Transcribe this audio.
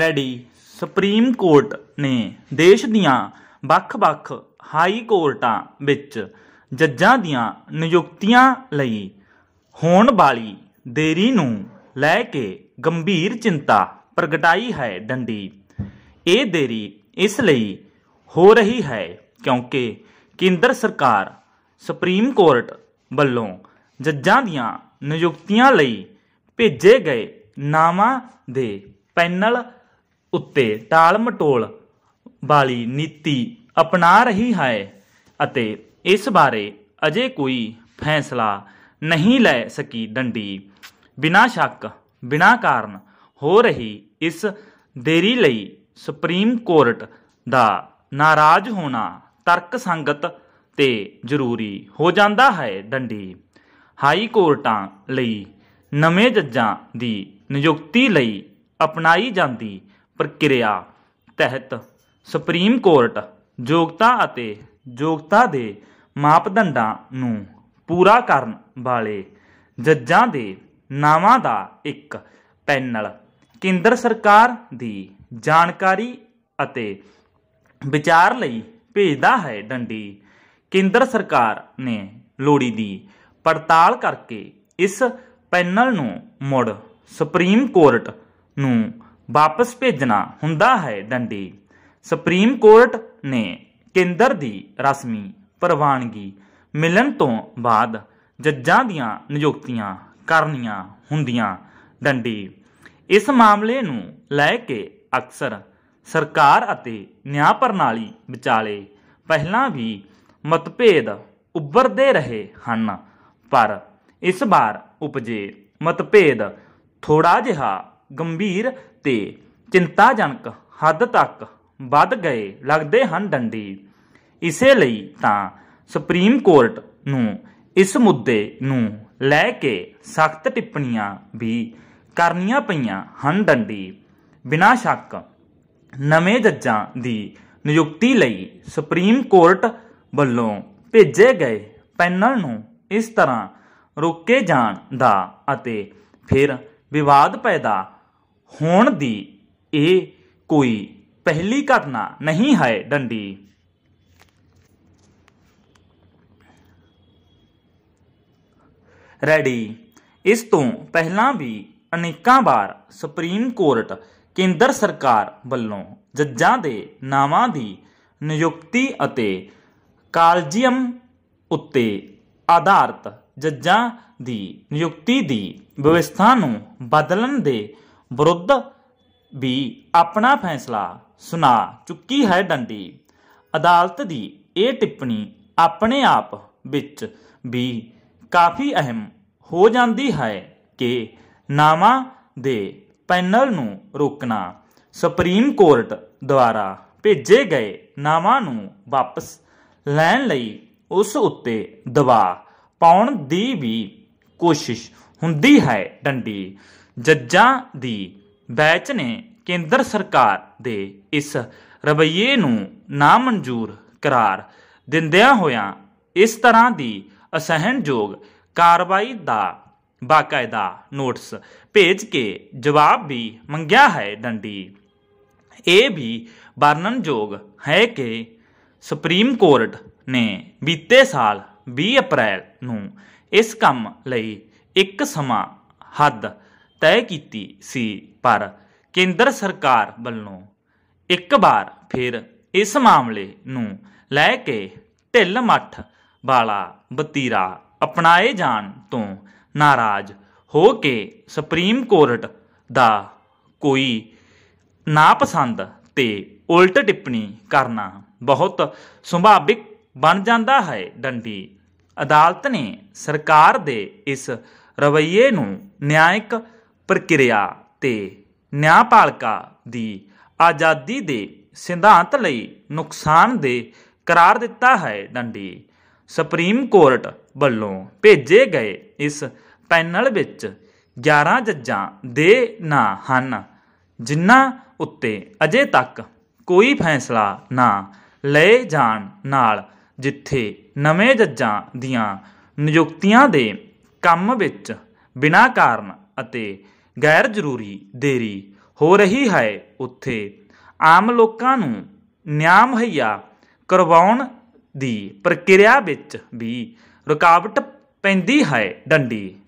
ready supreme court ਨੇ ਦੇਸ਼ ਦੀਆਂ ਵੱਖ-ਵੱਖ ਹਾਈ ਕੋਰਟਾਂ ਵਿੱਚ ਜੱਜਾਂ ਦੀਆਂ ਨਿਯੁਕਤੀਆਂ ਲਈ ਹੋਣ ਵਾਲੀ ਦੇਰੀ ਨੂੰ ਲੈ ਕੇ ਗੰਭੀਰ ਚਿੰਤਾ ਪ੍ਰਗਟਾਈ ਹੈ ਡੰਡੀ ਇਹ ਦੇਰੀ ਇਸ ਲਈ ਹੋ ਰਹੀ ਹੈ ਕਿਉਂਕਿ ਕੇਂਦਰ ਸਰਕਾਰ ਸੁਪਰੀਮ ਕੋਰਟ ਵੱਲੋਂ ਜੱਜਾਂ ਦੀਆਂ ਨਿਯੁਕਤੀਆਂ ਲਈ ਭੇਜੇ ਗਏ ਨਾਮਾਂ ਦੇ ਪੈਨਲ ਉੱਤੇ ਟਾਲ ਮਟੋਲ ਵਾਲੀ ਨੀਤੀ ਅਪਣਾ ਰਹੀ ਹੈ ਅਤੇ ਇਸ ਬਾਰੇ ਅਜੇ ਕੋਈ ਫੈਸਲਾ ਨਹੀਂ ਲੈ ਸਕੀ ਡੰਡੀ ਬਿਨਾਂ ਸ਼ੱਕ ਬਿਨਾਂ ਕਾਰਨ ਹੋ ਰਹੀ ਇਸ ਦੇਰੀ ਲਈ ਸੁਪਰੀਮ ਕੋਰਟ ਦਾ ਨਾਰਾਜ਼ ਹੋਣਾ ਤਰਕ ਸੰਗਤ ਤੇ ਜ਼ਰੂਰੀ ਹੋ ਜਾਂਦਾ ਹੈ ਡੰਡੀ ਹਾਈ ਕੋਰਟਾਂ ਲਈ ਨਵੇਂ ਜੱਜਾਂ ਦੀ ਨਿਯੁਕਤੀ ਲਈ ਅਪਣਾਈ ਜਾਂਦੀ ਪ੍ਰਕਿਰਿਆ ਤਹਿਤ ਸੁਪਰੀਮ ਕੋਰਟ ਯੋਗਤਾ ਅਤੇ ਯੋਗਤਾ ਦੇ ਮਾਪਦੰਡਾਂ ਨੂੰ ਪੂਰਾ ਕਰਨ ਵਾਲੇ ਜੱਜਾਂ ਦੇ ਨਾਵਾਂ ਦਾ ਇੱਕ ਪੈਨਲ ਕੇਂਦਰ ਸਰਕਾਰ ਦੀ ਜਾਣਕਾਰੀ ਅਤੇ ਵਿਚਾਰ ਲਈ ਭੇਜਦਾ ਹੈ ਡੰਡੀ ਕੇਂਦਰ ਸਰਕਾਰ ਨੇ ਲੋੜੀ ਦੀ ਪੜਤਾਲ ਕਰਕੇ ਇਸ ਪੈਨਲ ਨੂੰ ਮੁੜ ਸੁਪਰੀਮ ਕੋਰਟ ਨੂੰ ਵਾਪਸ ਭੇਜਣਾ ਹੁੰਦਾ ਹੈ ਡੰਡੀ ਸੁਪਰੀਮ ਕੋਰਟ ਨੇ ਕੇਂਦਰ ਦੀ ਰਸਮੀ ਪ੍ਰਵਾਨਗੀ ਮਿਲਣ ਤੋਂ ਬਾਅਦ ਜੱਜਾਂ ਦੀਆਂ ਨਿਯੁਕਤੀਆਂ ਕਰਨੀਆਂ ਹੁੰਦੀਆਂ ਡੰਡੀ ਇਸ ਮਾਮਲੇ ਨੂੰ ਲੈ ਕੇ ਅਕਸਰ ਸਰਕਾਰ ਅਤੇ ਨਿਆਂ ਪ੍ਰਣਾਲੀ ਵਿਚਾਲੇ ਪਹਿਲਾਂ ਵੀ ਮਤਭੇਦ ਉੱਭਰਦੇ ਰਹੇ ਹਨ ਪਰ ਇਸ ਵਾਰ ਉਪਜੇ ਮਤਭੇਦ ਥੋੜਾ ਜਿਹਾ ਗੰਭੀਰ ਤੇ ਚਿੰਤਾਜਨਕ ਹੱਦ ਤੱਕ ਵੱਧ ਗਏ ਲੱਗਦੇ ਹਨ ਡੰਡੀ ਇਸੇ ਲਈ ਤਾਂ ਸੁਪਰੀਮ ਕੋਰਟ ਨੂੰ ਇਸ ਮੁੱਦੇ ਨੂੰ ਲੈ ਕੇ ਸਖਤ ਟਿੱਪਣੀਆਂ ਵੀ ਕਰਨੀਆਂ ਪਈਆਂ ਹਨ ਡੰਡੀ ਬਿਨਾਂ ਸ਼ੱਕ ਨਵੇਂ ਜੱਜਾਂ ਦੀ ਨਿਯੁਕਤੀ ਲਈ ਸੁਪਰੀਮ ਕੋਰਟ ਵੱਲੋਂ ਭੇਜੇ ਗਏ ਪੈਨਲ ਨੂੰ ਇਸ ਤਰ੍ਹਾਂ ਰੋਕੇ ਜਾਣ ਦਾ ਅਤੇ ਫਿਰ ਵਿਵਾਦ ਪੈਦਾ ਹੋਣ ਦੀ ਇਹ ਕੋਈ ਪਹਿਲੀ ਘਟਨਾ ਨਹੀਂ ਹੈ ਡੰਡੀ ਰੈਡੀ ਇਸ ਤੋਂ ਪਹਿਲਾਂ ਵੀ ਅਨੇਕਾਂ ਵਾਰ ਸੁਪਰੀਮ ਕੋਰਟ ਕੇਂਦਰ ਸਰਕਾਰ ਵੱਲੋਂ ਜੱਜਾਂ ਦੇ ਨਾਵਾਂ ਦੀ ਨਿਯੁਕਤੀ ਅਤੇ ਕਾਲਜੀਅਮ ਉੱਤੇ ਆਧਾਰਿਤ ਜੱਜਾਂ ਦੀ ਨਿਯੁਕਤੀ ਦੀ ਵਿਵਸਥਾ ਨੂੰ ਬਦਲਣ ਦੇ ਵਿਰੁੱਧ ਵੀ ਆਪਣਾ ਫੈਸਲਾ ਸੁਣਾ ਚੁੱਕੀ ਹੈ ਡੰਡੀ ਅਦਾਲਤ ਦੀ ਇਹ ਟਿੱਪਣੀ ਆਪਣੇ ਆਪ ਵਿੱਚ ਵੀ ਕਾਫੀ ਅਹਿਮ ਹੋ ਜਾਂਦੀ ਹੈ ਕਿ ਨਾਮਾ ਦੇ ਪੈਨਲ ਨੂੰ ਰੋਕਣਾ ਸੁਪਰੀਮ ਕੋਰਟ ਦੁਆਰਾ ਭੇਜੇ ਗਏ ਨਾਮਾ ਨੂੰ ਵਾਪਸ ਲੈਣ ਲਈ ਉਸ ਉੱਤੇ ਦਬਾਅ ਪਾਉਣ ਦੀ ਵੀ ਕੋਸ਼ਿਸ਼ ਹੁੰਦੀ ਹੈ ਡੰਡੀ ਜੱਜਾਂ ਦੀ ਬੈਚ ਨੇ ਕੇਂਦਰ ਸਰਕਾਰ ਦੇ ਇਸ ਰਵਈਏ ਨੂੰ ਨਾ ਮਨਜ਼ੂਰ ਕਰਾਰ ਦਿੰਦਿਆਂ ਹੋਇਆਂ ਇਸ ਤਰ੍ਹਾਂ ਦੀ ਅਸਹਿਣਯੋਗ ਕਾਰਵਾਈ ਦਾ ਬਾਕਾਇਦਾ ਨੋਟਿਸ ਭੇਜ ਕੇ ਜਵਾਬ ਵੀ ਮੰਗਿਆ ਹੈ ਡੰਡੀ ਇਹ ਵੀ ਵਰਣਨਯੋਗ ਹੈ ਕਿ ਸੁਪਰੀਮ ਕੋਰਟ ਨੇ ਬੀਤੇ ਸਾਲ 20 ਅਪ੍ਰੈਲ ਨੂੰ ਇਸ ਕੰਮ ਲਈ ਇੱਕ ਸਮਾਂ ਹੱਦ ਤੈਅ ਕੀਤੀ ਸੀ ਪਰ ਕੇਂਦਰ ਸਰਕਾਰ ਵੱਲੋਂ ਇੱਕ ਵਾਰ ਫਿਰ ਇਸ ਮਾਮਲੇ ਨੂੰ ਲੈ ਕੇ ਢਿੱਲ ਮੱਠ ਵਾਲਾ ਬਤੀਰਾ ਅਪਣਾਏ ਜਾਣ ਤੋਂ ਨਾਰਾਜ਼ ਹੋ ਕੇ ਸੁਪਰੀਮ ਕੋਰਟ ਦਾ ਕੋਈ ਨਾਪਸੰਦ ਤੇ ਉਲਟ ਟਿੱਪਣੀ ਕਰਨਾ ਬਹੁਤ ਸੁਭਾਵਿਕ ਬਣ ਜਾਂਦਾ ਹੈ ਡੰਡੀ ਅਦਾਲਤ ਨੇ ਸਰਕਾਰ ਦੇ ਇਸ ਰਵਈਏ ਨੂੰ ਨਿਆਇਕ ਪ੍ਰਕਿਰਿਆ ਤੇ ਨਿਆਂਪਾਲਿਕਾ ਦੀ ਆਜ਼ਾਦੀ ਦੇ ਸਿਧਾਂਤ ਲਈ ਨੁਕਸਾਨ ਦੇ ਕਰਾਰ ਦਿੱਤਾ ਹੈ ਡੰਡੀ ਸੁਪਰੀਮ ਕੋਰਟ ਵੱਲੋਂ ਭੇਜੇ ਗਏ ਇਸ ਪੈਨਲ ਵਿੱਚ 11 ਜੱਜਾਂ ਦੇ ਨਾਂ ਹਨ ਜਿਨ੍ਹਾਂ ਉੱਤੇ ਅਜੇ ਤੱਕ ਕੋਈ ਫੈਸਲਾ ਨਾ ਲਏ ਜਾਣ ਨਾਲ ਜਿੱਥੇ ਨਵੇਂ ਜੱਜਾਂ ਦੀਆਂ ਨਿਯੁਕਤੀਆਂ ਦੇ ਕੰਮ ਵਿੱਚ ਬਿਨਾਂ ਕਾਰਨ ਅਤੇ ਗੈਰ ਜ਼ਰੂਰੀ ਦੇਰੀ ਹੋ ਰਹੀ ਹੈ ਉੱਥੇ ਆਮ ਲੋਕਾਂ ਨੂੰ ਨਿਆਂ ਮੁਹੱਈਆ ਕਰਵਾਉਣ ਦੀ ਪ੍ਰਕਿਰਿਆ ਵਿੱਚ ਵੀ ਰੁਕਾਵਟ ਪੈਂਦੀ ਹੈ ਡੰਡੀ